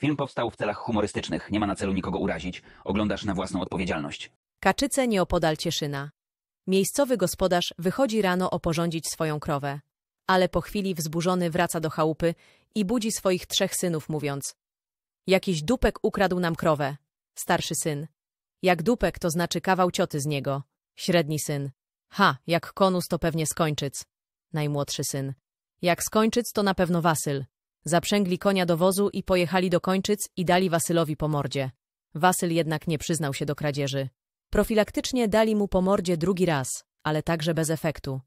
Film powstał w celach humorystycznych, nie ma na celu nikogo urazić. Oglądasz na własną odpowiedzialność. Kaczyce nieopodal Cieszyna. Miejscowy gospodarz wychodzi rano oporządzić swoją krowę, ale po chwili wzburzony wraca do chałupy i budzi swoich trzech synów mówiąc Jakiś dupek ukradł nam krowę. Starszy syn. Jak dupek to znaczy kawał cioty z niego. Średni syn. Ha, jak konus to pewnie skończyc. Najmłodszy syn. Jak skończyc to na pewno wasyl. Zaprzęgli konia do wozu i pojechali do Kończyc i dali Wasylowi po mordzie. Wasyl jednak nie przyznał się do kradzieży. Profilaktycznie dali mu po mordzie drugi raz, ale także bez efektu.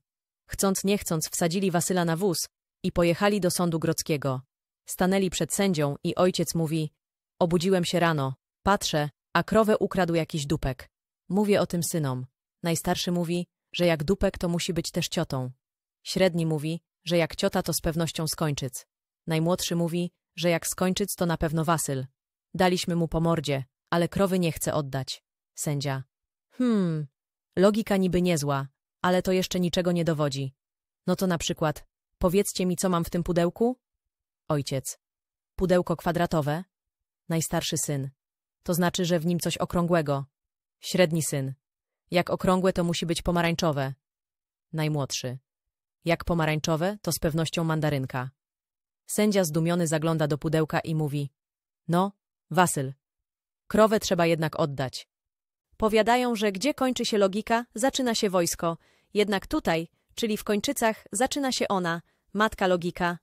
Chcąc nie chcąc wsadzili Wasyla na wóz i pojechali do sądu grodzkiego. Stanęli przed sędzią i ojciec mówi Obudziłem się rano, patrzę, a krowę ukradł jakiś dupek. Mówię o tym synom. Najstarszy mówi, że jak dupek to musi być też ciotą. Średni mówi, że jak ciota to z pewnością skończyc. Najmłodszy mówi, że jak skończyć to na pewno Wasyl. Daliśmy mu po mordzie, ale krowy nie chce oddać. Sędzia. Hmm, logika niby niezła, ale to jeszcze niczego nie dowodzi. No to na przykład, powiedzcie mi, co mam w tym pudełku? Ojciec. Pudełko kwadratowe? Najstarszy syn. To znaczy, że w nim coś okrągłego. Średni syn. Jak okrągłe, to musi być pomarańczowe. Najmłodszy. Jak pomarańczowe, to z pewnością mandarynka. Sędzia zdumiony zagląda do pudełka i mówi No, Wasyl, krowę trzeba jednak oddać. Powiadają, że gdzie kończy się logika, zaczyna się wojsko, jednak tutaj, czyli w kończycach, zaczyna się ona, matka logika,